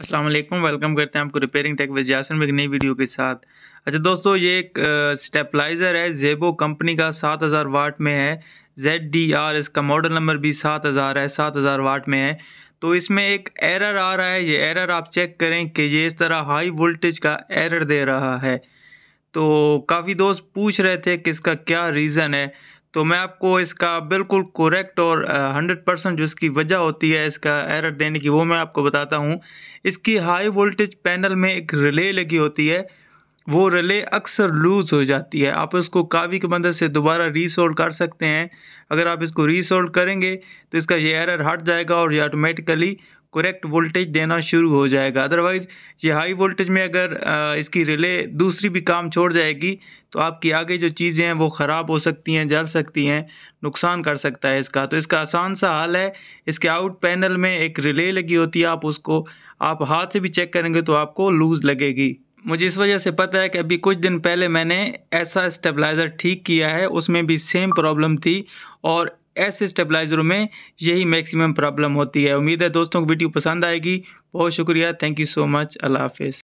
अस्सलाम वालेकुम वेलकम करते हैं आपको रिपेयरिंग टेक विद जासन में एक नई वीडियो के साथ अच्छा दोस्तों ये एक स्टेपलाइज़र है जेबो कंपनी का सात हज़ार वाट में है जेड डी आर इसका मॉडल नंबर भी सात हज़ार है सात हज़ार वाट में है तो इसमें एक एरर आ रहा है ये एरर आप चेक करें कि ये इस तरह हाई वोल्टेज का एरर दे रहा है तो काफ़ी दोस्त पूछ रहे थे कि इसका क्या रीज़न है तो मैं आपको इसका बिल्कुल कुरेक्ट और हंड्रेड परसेंट जो इसकी वजह होती है इसका एरर देने की वो मैं आपको बताता हूँ इसकी हाई वोल्टेज पैनल में एक रिले लगी होती है वो रिले अक्सर लूज़ हो जाती है आप उसको कावी की मदद से दोबारा रीसोल्ड कर सकते हैं अगर आप इसको रीसोल्ड करेंगे तो इसका ये एरर हट जाएगा और ये ऑटोमेटिकली करेक्ट वोल्टेज देना शुरू हो जाएगा अदरवाइज़ ये हाई वोल्टेज में अगर इसकी रिले दूसरी भी काम छोड़ जाएगी तो आपकी आगे जो चीज़ें हैं वो ख़राब हो सकती हैं जल सकती हैं नुकसान कर सकता है इसका तो इसका आसान सा हाल है इसके आउट पैनल में एक रिले लगी होती है आप उसको आप हाथ से भी चेक करेंगे तो आपको लूज़ लगेगी मुझे इस वजह से पता है कि अभी कुछ दिन पहले मैंने ऐसा स्टेबलाइज़र ठीक किया है उसमें भी सेम प्रॉब्लम थी और ऐसे स्टेबलाइज़रों में यही मैक्सिमम प्रॉब्लम होती है उम्मीद है दोस्तों को वीडियो पसंद आएगी बहुत शुक्रिया थैंक यू सो मच अल्लाह हाफिज़